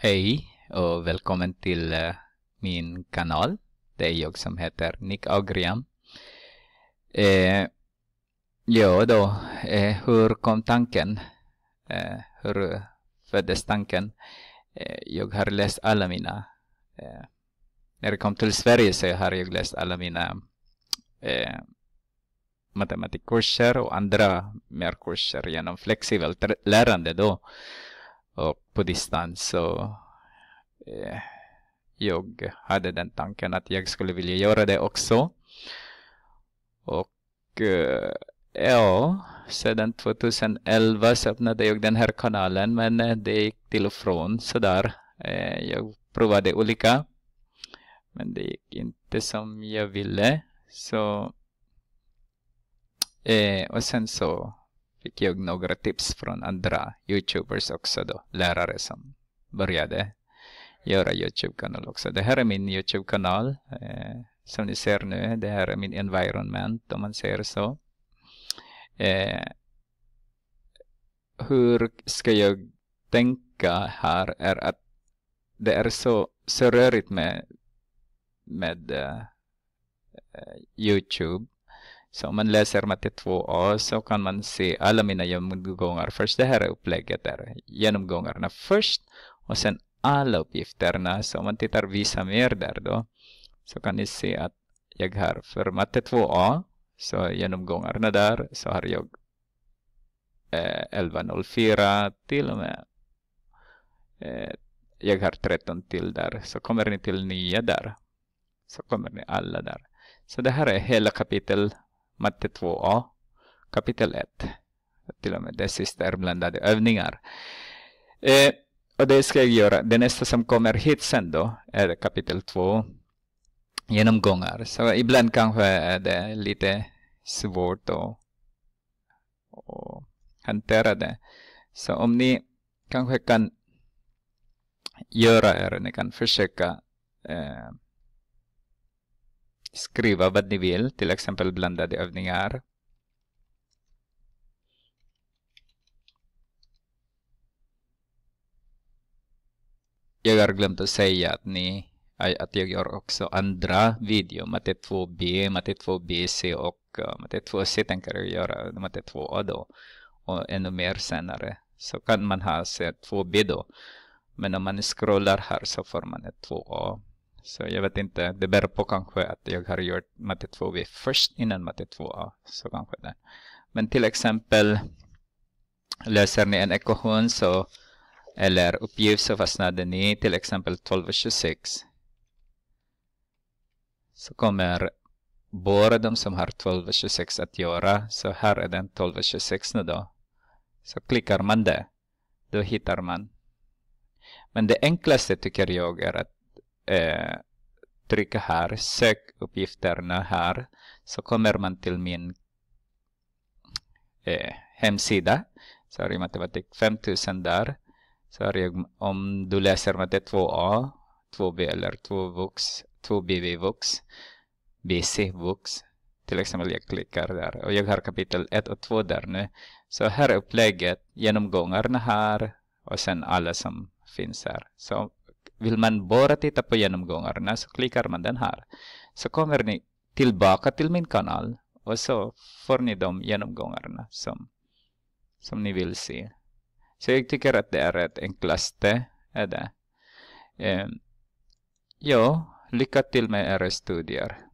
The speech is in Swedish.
Hej och välkommen till eh, min kanal. Det är jag som heter Nick Agrian. Eh, ja då, eh, hur kom tanken? Eh, hur föddes tanken? Eh, jag har läst alla mina... Eh, när jag kom till Sverige så har jag läst alla mina matematikkurser och andra mer kurser genom flexibelt lärande då och på distans så eh, jag hade den tanken att jag skulle vilja göra det också. Och eh, ja, sedan 2011 så öppnade jag den här kanalen men eh, det gick till och från sådär. Eh, jag provade olika men det gick inte som jag ville. Så eh, och sen så fick jag några tips från andra Youtubers också då, lärare som började göra Youtube-kanal också. Det här är min Youtube-kanal. Eh, som ni ser nu, det här är min environment om man säger så. Eh, hur ska jag tänka här är att det är så, så rörigt med, med uh, Youtube så om man läser matte 2a så kan man se alla mina genomgångar först. Det här är upplägget där. Genomgångarna först och sen alla uppgifterna. Så om man tittar visa mer där då så kan ni se att jag har för matte 2a så genomgångarna där så har jag eh, 11.04 till och med eh, jag har 13 till där så kommer ni till 9 där så kommer ni alla där. Så det här är hela kapitel matte 2a, kapitel 1. Till och med det sista är blandade övningar. Eh, och det ska jag göra. Det nästa som kommer hit sen då är kapitel 2 genomgångar. Så ibland kanske är det lite svårt att, att hantera det. Så om ni kanske kan göra det, ni kan försöka eh, Skriva vad ni vill, till exempel blandade övningar. Jag har glömt att säga att, ni, att jag gör också andra video, matte 2b, matte 2bc och eh, matte 2c tänker jag göra, matte 2a då. Och ännu mer senare. Så kan man ha 2b då. Men om man scrollar här så får man ett 2a. Så jag vet inte, det beror på kanske att jag har gjort matte 2b först innan matte 2a. Så kanske det. Men till exempel löser ni en ekvation så, eller uppgift så fastnade ni till exempel 1226. Så kommer bara de som har 1226 att göra. Så här är den 1226 nu då. Så klickar man det, då hittar man. Men det enklaste tycker jag är att eh, trycka här, sök uppgifterna här så kommer man till min eh, hemsida. Så har jag matematik 5000 där. Så har jag, om du läser matte 2A, 2B eller 2VUX, 2BB bcvux till exempel jag klickar där och jag har kapitel 1 och 2 där nu. Så här är upplägget, genomgångarna här och sen alla som finns här. Så vill man bara titta på genomgångarna så klickar man den här. Så kommer ni tillbaka till min kanal och så får ni de genomgångarna som, som ni vill se. Så jag tycker att det är rätt enklaste. Är det. Eh, ja, lycka till med era studier.